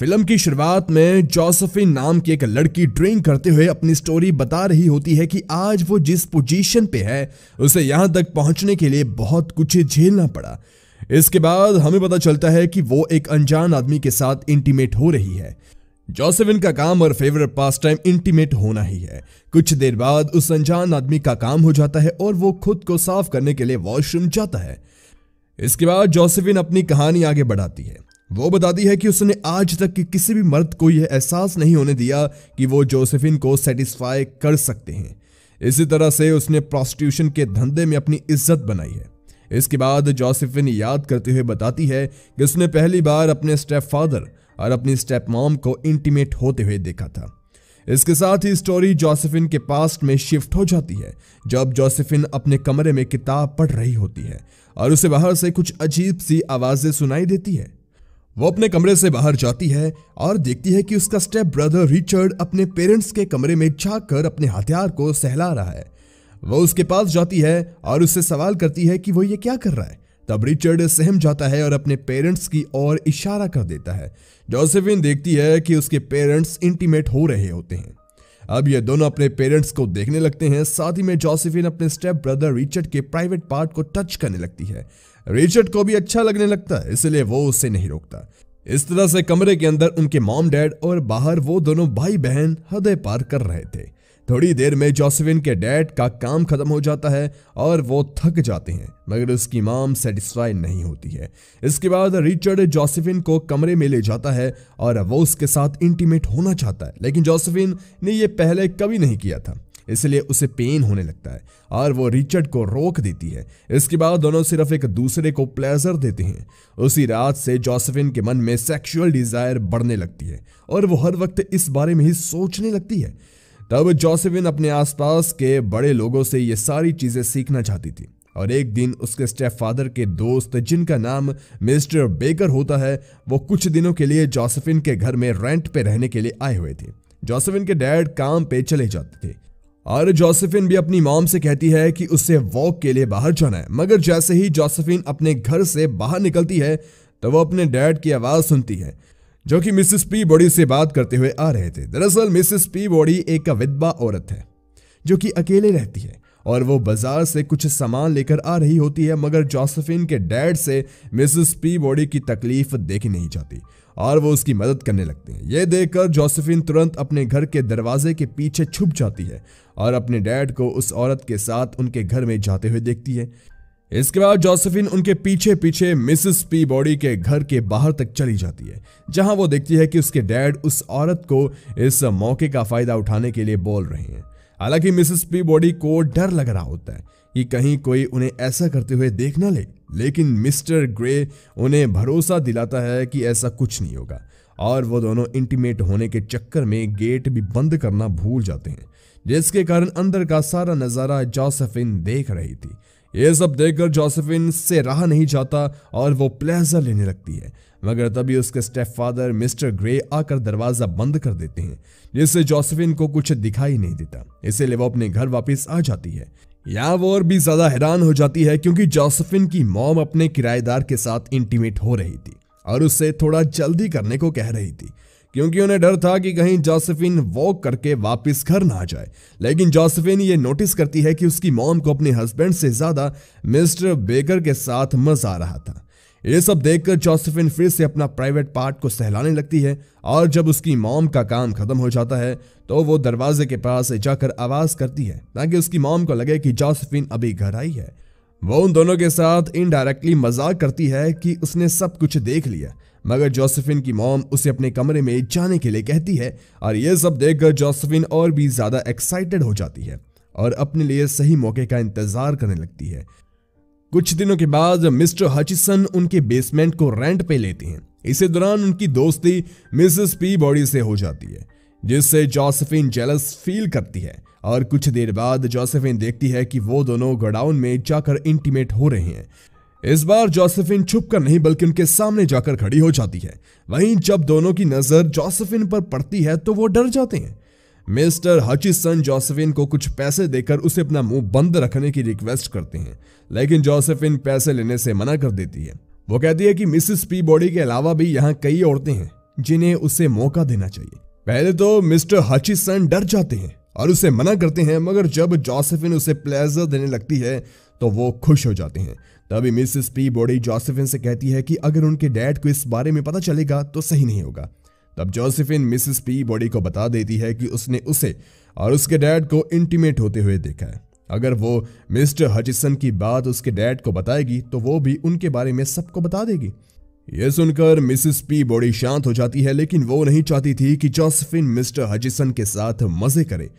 film की शुरुआत में जोसफिन नाम की एक लड़की ड्रिंक करते हुए अपनी स्टोरी बता रही होती है कि आज वो जिस पोजीशन पे है उसे यहाँ तक पहुंचने के लिए बहुत कुछ झेलना पड़ा इसके बाद हमें पता चलता है कि वो एक अनजान आदमी के साथ इंटीमेट हो रही है जोसेफिन का काम और फेवरेट पास टाइम इंटीमेट होना ही है कुछ देर बाद उस अनजान आदमी का काम हो जाता है और वो खुद को साफ करने के लिए वॉशरूम जाता है इसके बाद जोसेफिन अपनी कहानी आगे बढ़ाती है वो बताती है कि उसने आज तक कि किसी भी मर्द को यह एहसास नहीं होने दिया कि वो जोसेफिन को सेटिस्फाई कर सकते हैं इसी तरह से उसने प्रोस्टिट्यूशन के धंधे में अपनी इज्जत बनाई है इसके बाद जोसेफिन याद करते हुए बताती है कि उसने पहली बार अपने स्टेप फादर और अपनी स्टेप मॉम को इंटीमेट होते हुए देखा था इसके साथ ही स्टोरी जोसेफिन के पास्ट में शिफ्ट हो जाती है जब जोसेफिन अपने कमरे में किताब पढ़ रही होती है और उसे बाहर से कुछ अजीब सी आवाज़ें सुनाई देती है वो अपने कमरे से बाहर जाती है और देखती है कि उसका स्टेप ब्रदर रिचर्ड अपने पेरेंट्स के कमरे में जाकर अपने हथियार को सहला रहा है वो उसके पास जाती है और उससे सवाल करती है कि वो ये क्या कर रहा है तब रिचर्ड सहम जाता है और अपने पेरेंट्स की ओर इशारा कर देता है जोसेफिन देखती है कि उसके पेरेंट्स इंटीमेट हो रहे होते हैं अब ये दोनों अपने पेरेंट्स को देखने लगते हैं साथ ही में जोसेफिन अपने स्टेप ब्रदर रिचर्ड के प्राइवेट पार्ट को टच करने लगती है रिचर्ड को भी अच्छा लगने लगता है इसलिए वो उसे नहीं रोकता इस तरह से कमरे के अंदर उनके मॉम डैड और बाहर वो दोनों भाई बहन हृदय पार कर रहे थे थोड़ी देर में जोसेफिन के डैड का काम खत्म हो जाता है और वो थक जाते हैं मगर उसकी माम सेटिस्फाई नहीं होती है इसके बाद रिचर्ड जोसेफिन को कमरे में ले जाता है और वो उसके साथ इंटीमेट होना चाहता है लेकिन जोसेफिन ने ये पहले कभी नहीं किया था इसलिए उसे पेन होने लगता है और वो रिचर्ड को रोक देती है इसके बाद दोनों सिर्फ एक दूसरे को प्लेजर देते हैं उसी रात से जोसेफिन के मन में सेक्सुअल डिजायर बढ़ने लगती है और वो हर वक्त इस बारे में ही सोचने लगती है तब जोसेफिन अपने आसपास के बड़े लोगों से ये सारी चीज़ें सीखना चाहती थी और एक दिन उसके स्टेप फादर के दोस्त जिनका नाम मिस्टर बेकर होता है वो कुछ दिनों के लिए जोसेफिन के घर में रेंट पे रहने के लिए आए हुए थे जोसेफिन के डैड काम पे चले जाते थे और जोसेफिन भी अपनी मॉम से कहती है कि उससे वॉक के लिए बाहर जाना है मगर जैसे ही जोसेफिन अपने घर से बाहर निकलती है तो वो अपने डैड की आवाज़ सुनती है जो कि मिसिस पी बॉडी से बात करते हुए आ रहे थे दरअसल मिसिस पी बॉडी एक विधवा औरत है जो कि अकेले रहती है और वो बाजार से कुछ सामान लेकर आ रही होती है मगर जोसफिन के डैड से मिसेस पी बॉडी की तकलीफ देखी नहीं जाती और वो उसकी मदद करने लगते हैं ये देखकर जोसफिन तुरंत अपने घर के दरवाजे के पीछे छुप जाती है और अपने डैड को उस औरत के साथ उनके घर में जाते हुए देखती है इसके बाद जोसेफिन उनके पीछे पीछे मिसेस पी बॉडी के घर के बाहर तक चली जाती है जहां वो देखती है कि उसके डैड उस औरत को इस मौके का फायदा उठाने के लिए बोल रहे हैं हालांकि मिसेस पी बॉडी को डर लग रहा होता है कि कहीं कोई उन्हें ऐसा करते हुए देख ना ले लेकिन मिस्टर ग्रे उन्हें भरोसा दिलाता है कि ऐसा कुछ नहीं होगा और वो दोनों इंटीमेट होने के चक्कर में गेट भी बंद करना भूल जाते हैं जिसके कारण अंदर का सारा नज़ारा जोसेफिन देख रही थी ये सब देखकर जोसेफिन से रहा नहीं जाता और वो प्लेजर लेने लगती है मगर तभी उसके स्टेप फादर मिस्टर ग्रे आकर दरवाज़ा बंद कर देते हैं जिससे जोसेफिन को कुछ दिखाई नहीं देता इसीलिए वो अपने घर वापस आ जाती है यहाँ वो और भी ज़्यादा हैरान हो जाती है क्योंकि जोसेफिन की मॉम अपने किराएदार के साथ इंटीमेट हो रही थी और उससे थोड़ा जल्दी करने को कह रही थी क्योंकि उन्हें डर था कि कहीं जोसेफिन वॉक करके वापस घर ना आ जाए लेकिन जोसेफिन ये नोटिस करती है कि उसकी मॉम को अपने हस्बैंड से ज़्यादा मिस्टर बेकर के साथ मज़ा आ रहा था ये सब देखकर जोसेफिन फिर से अपना प्राइवेट पार्ट को सहलाने लगती है और जब उसकी मॉम का काम खत्म हो जाता है तो वो दरवाजे के पास जाकर आवाज़ करती है ताकि उसकी मॉम को लगे कि जोसेफिन अभी घर आई है वो उन दोनों के साथ इनडायरेक्टली मजाक करती है कि उसने सब कुछ देख लिया मगर जोसेफिन की मॉम उसे अपने कमरे में जाने के लिए कहती है और यह सब देखकर जोसेफिन और भी ज़्यादा एक्साइटेड हो जाती है और अपने लिए सही मौके का इंतज़ार करने लगती है कुछ दिनों के बाद मिस्टर हचिसन उनके बेसमेंट को रेंट पे लेते हैं इसी दौरान उनकी दोस्ती मिसेस पी बॉडी से हो जाती है जिससे जोसेफिन जेलस फील करती है और कुछ देर बाद जोसेफिन देखती है कि वो दोनों गोडाउन में जाकर इंटीमेट हो रहे हैं इस बार जोसेफिन कर नहीं बल्कि उनके सामने जाकर खड़ी हो जाती है वहीं जब दोनों की नजर जोसेफिन पर पड़ती है तो वो डर जाते हैं मिस्टर हचिसन जोसेफिन को कुछ पैसे देकर उसे अपना मुंह बंद रखने की रिक्वेस्ट करते हैं लेकिन जोसेफिन पैसे लेने से मना कर देती है वो कहती है कि मिसिस पी बॉडी के अलावा भी यहाँ कई औरतें हैं जिन्हें उसे मौका देना चाहिए पहले तो मिस्टर हचिसन डर जाते हैं और उसे मना करते हैं मगर जब जोसेफिन उसे प्लेजर देने लगती है तो वो खुश हो जाते हैं तभी मिसेस पी बॉडी जोसेफिन से कहती है कि अगर उनके डैड को इस बारे में पता चलेगा तो सही नहीं होगा तब जोसेफिन मिसेस पी बॉडी को बता देती है कि उसने उसे और उसके डैड को इंटीमेट होते हुए देखा है अगर वो मिस्टर हचिसन की बात उसके डैड को बताएगी तो वो भी उनके बारे में सबको बता देगी यह सुनकर मिसिस पी बॉडी शांत हो जाती है लेकिन वो नहीं चाहती थी कि जोसेफिन मिस्टर हचिसन के साथ मजे करे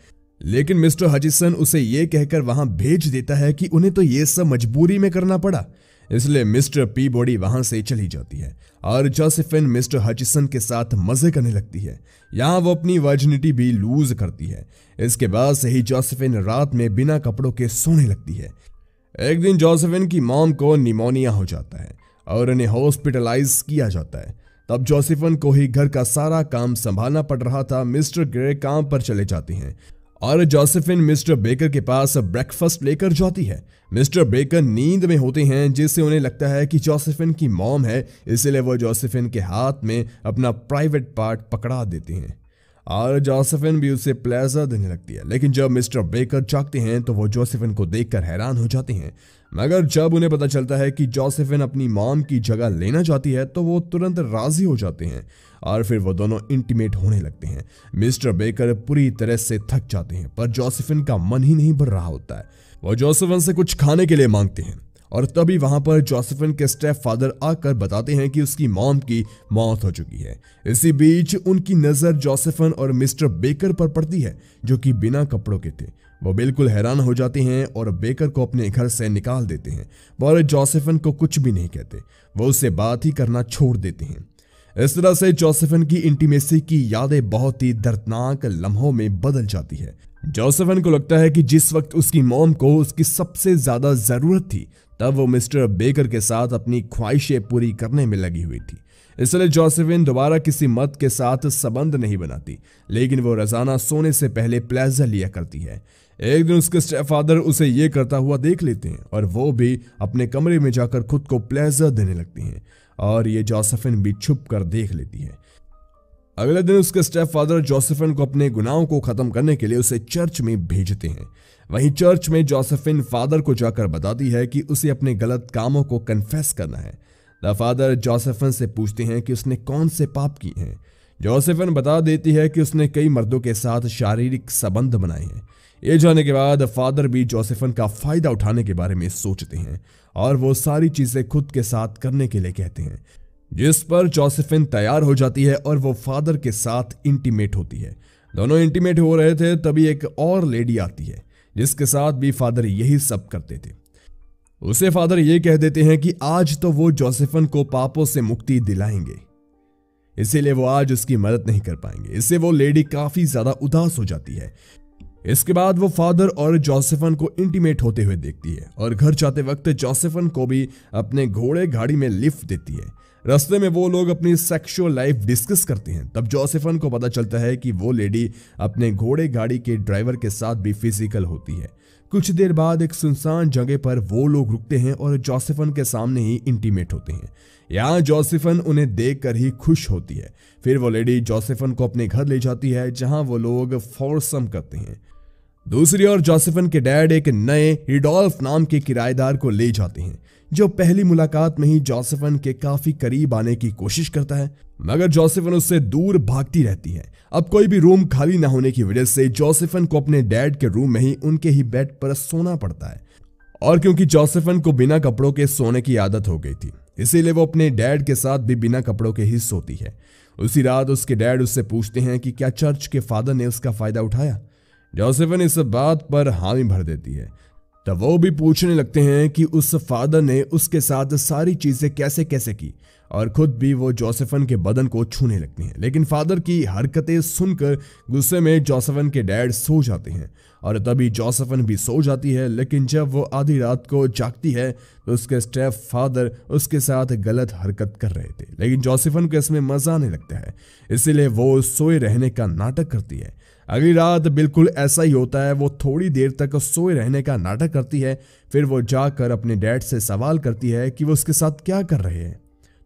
लेकिन मिस्टर हचिसन उसे ये कहकर वहां भेज देता है कि उन्हें तो ये सब मजबूरी में करना पड़ा इसलिए मिस्टर पी बॉडी वहां से चली जाती है और जोसेफिन मिस्टर हचिसन के साथ मजे करने लगती है यहाँ वो अपनी वर्जिनिटी भी लूज करती है इसके बाद से ही जोसेफिन रात में बिना कपड़ों के सोने लगती है एक दिन जोसेफिन की मॉम को निमोनिया हो जाता है और उन्हें हॉस्पिटलाइज किया जाता है तब जोसेफिन को ही घर का सारा काम संभालना पड़ रहा था मिस्टर ग्रे काम पर चले जाते हैं और जोसेफिन मिस्टर बेकर के पास ब्रेकफास्ट लेकर जाती है मिस्टर बेकर नींद में होते हैं जिससे उन्हें लगता है कि जोसेफिन की मॉम है इसलिए वह जोसेफिन के हाथ में अपना प्राइवेट पार्ट पकड़ा देते हैं और जोसेफिन भी उसे प्लेजर देने लगती है लेकिन जब मिस्टर बेकर चाहते हैं तो वो जोसेफिन को देखकर हैरान हो जाते हैं मगर जब उन्हें पता चलता है कि जोसेफिन अपनी मॉम की जगह लेना चाहती है तो वो तुरंत राजी हो जाते हैं और फिर वो दोनों इंटीमेट होने लगते हैं मिस्टर बेकर पूरी तरह से थक जाते हैं पर जोसेफिन का मन ही नहीं भर रहा होता है वो जोसेफिन से कुछ खाने के लिए मांगते हैं और तभी वहां पर जोसेफिन के स्टेप फादर आकर बताते हैं कि उसकी मॉम की मौत हो चुकी है इसी बीच उनकी नजर जोसेफिन और मिस्टर बेकर पर पड़ती है जो कि बिना कपड़ों के थे वो बिल्कुल हैरान हो जाते हैं और बेकर को अपने घर से निकाल देते हैं पर जोसेफिन को कुछ भी नहीं कहते वो उससे बात ही करना छोड़ देते हैं इस तरह से जोसेफिन की इंटीमेसी की यादें बहुत ही दर्दनाक लम्हों में बदल जाती है जोसेफन को लगता है कि जिस वक्त उसकी मोम को उसकी सबसे ज्यादा जरूरत थी तब वो मिस्टर बेकर के साथ अपनी ख्वाहिशें पूरी करने में लगी हुई थी इसलिए जोसेफिन दोबारा किसी मत के साथ संबंध नहीं बनाती लेकिन वो रजाना सोने से पहले प्लेजर लिया करती है एक दिन उसके फादर उसे ये करता हुआ देख लेते हैं और वो भी अपने कमरे में जाकर खुद को प्लेजर देने लगती हैं और ये जोसेफिन भी छुप कर देख लेती है अगले दिन उसके स्टेप फादर जोसेफिन को अपने गुनाहों को खत्म करने के लिए उसे चर्च में भेजते हैं वहीं चर्च में जोसेफिन फादर को जाकर बताती है कि उसे अपने गलत कामों को कन्फेस करना है द फादर जोसेफिन से पूछते हैं कि उसने कौन से पाप किए हैं जोसेफिन बता देती है कि उसने कई मर्दों के साथ शारीरिक संबंध बनाए हैं ये जाने के बाद फादर भी जोसेफिन का फायदा उठाने के बारे में सोचते हैं और वो सारी चीजें खुद के साथ करने के लिए कहते हैं जिस पर जोसेफिन तैयार हो जाती है और वो फादर के साथ इंटीमेट होती है दोनों इंटीमेट हो रहे थे तभी एक और लेडी आती है जिसके साथ भी फादर यही सब करते थे उसे फादर ये कह देते हैं कि आज तो वो जोसेफन को पापों से मुक्ति दिलाएंगे इसीलिए वो आज उसकी मदद नहीं कर पाएंगे इससे वो लेडी काफी ज्यादा उदास हो जाती है इसके बाद वो फादर और जोसेफन को इंटीमेट होते हुए देखती है और घर जाते वक्त जोसेफन को भी अपने घोड़े गाड़ी में लिफ्ट देती है रास्ते में वो लोग अपनी सेक्सुअल लाइफ डिस्कस करते हैं तब जोसेफन को पता चलता है कि वो लेडी अपने घोड़े गाड़ी के ड्राइवर के साथ भी फिजिकल होती है कुछ देर बाद एक सुनसान जगह पर वो लोग रुकते हैं और जोसेफन के सामने ही इंटीमेट होते हैं यहाँ जोसेफन उन्हें देख ही खुश होती है फिर वो लेडी जोसेफन को अपने घर ले जाती है जहाँ वो लोग फोरसम करते हैं दूसरी ओर जोसेफन के डैड एक नए रिडोल्फ नाम के किराएदार को ले जाते हैं जो पहली मुलाकात में ही जोसेफन के काफी करीब आने की कोशिश करता है मगर जोसेफन उससे दूर भागती रहती है अब कोई भी रूम खाली ना होने की वजह से जोसेफन को अपने डैड के रूम में ही उनके ही बेड पर सोना पड़ता है और क्योंकि जोसेफन को बिना कपड़ों के सोने की आदत हो गई थी इसीलिए वो अपने डैड के साथ भी बिना कपड़ों के ही सोती है उसी रात उसके डैड उससे पूछते हैं कि क्या चर्च के फादर ने उसका फायदा उठाया जोसेफन इस बात पर हामी भर देती है तब वो भी पूछने लगते हैं कि उस फादर ने उसके साथ सारी चीजें कैसे कैसे की और खुद भी वो जोसेफन के बदन को छूने लगती हैं लेकिन फादर की हरकतें सुनकर गुस्से में जोसेफन के डैड सो जाते हैं और तभी जोसेफन भी सो जाती है लेकिन जब वो आधी रात को जागती है तो उसके स्टेप फादर उसके साथ गलत हरकत कर रहे थे लेकिन जोसेफन को इसमें मजा आने लगता है इसीलिए वो सोए रहने का नाटक करती है अगली रात बिल्कुल ऐसा ही होता है वो थोड़ी देर तक सोए रहने का नाटक करती है फिर वो जाकर अपने डैड से सवाल करती है कि वो उसके साथ क्या कर रहे हैं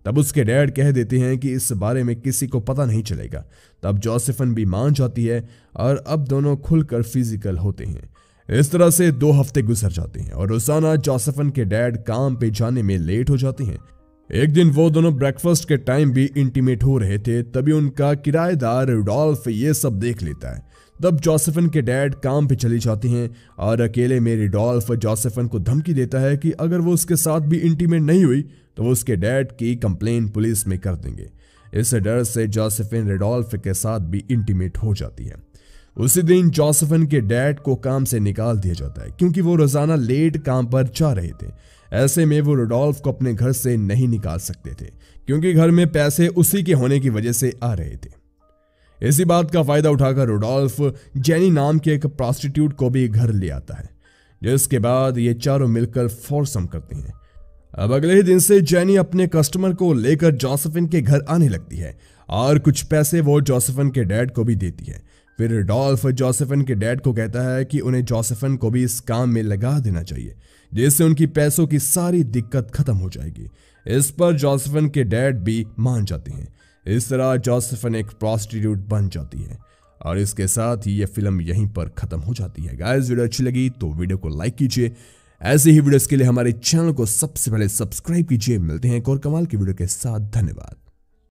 तब उसके डैड कह देते हैं कि इस बारे में किसी को पता नहीं चलेगा तब जोसेफन भी मान जाती है और अब दोनों खुलकर फिजिकल होते हैं इस तरह से दो हफ्ते गुजर जाते हैं और रोजाना जोसेफन के डैड काम पे जाने में लेट हो जाते हैं एक दिन वो दोनों ब्रेकफास्ट के टाइम भी इंटीमेट हो रहे थे तभी उनका किराएदार रॉल्फ ये सब देख लेता है तब जोसेफन के डैड काम पे चली जाती हैं और अकेले में डॉल्फ जोसेफन को धमकी देता है कि अगर वो उसके साथ भी इंटीमेट नहीं हुई तो वो उसके डैड की कंप्लेन पुलिस में कर देंगे इस डर से जोसेफिन रेडोल्फ के साथ भी इंटीमेट हो जाती है उसी दिन जोसेफिन के डैड को काम से निकाल दिया जाता है क्योंकि वो रोजाना लेट काम पर जा रहे थे ऐसे में वो रोडोल्फ को अपने घर से नहीं निकाल सकते थे क्योंकि घर में पैसे उसी के होने की वजह से आ रहे थे इसी बात का फायदा उठाकर रुडोल्फ जेनी नाम के एक प्रॉस्टिट्यूट को भी घर ले आता है जिसके बाद ये चारों मिलकर फोरसम करते हैं अब अगले ही दिन से जेनी अपने कस्टमर को लेकर जोसेफिन के घर आने लगती है और कुछ पैसे वो जोसेफिन के डैड को भी देती है फिर डॉल्फ जोसेफिन के डैड को कहता है कि उन्हें जोसेफिन को भी इस काम में लगा देना चाहिए जिससे उनकी पैसों की सारी दिक्कत खत्म हो जाएगी इस पर जोसेफिन के डैड भी मान जाते हैं इस तरह जोसेफन एक प्रॉस्टिट्यूट बन जाती है और इसके साथ ही ये फिल्म यहीं पर खत्म हो जाती है गाइस वीडियो अच्छी लगी तो वीडियो को लाइक कीजिए ऐसे ही वीडियोस के लिए हमारे चैनल को सबसे पहले सब्सक्राइब कीजिए मिलते हैं एक और कमाल की वीडियो के साथ धन्यवाद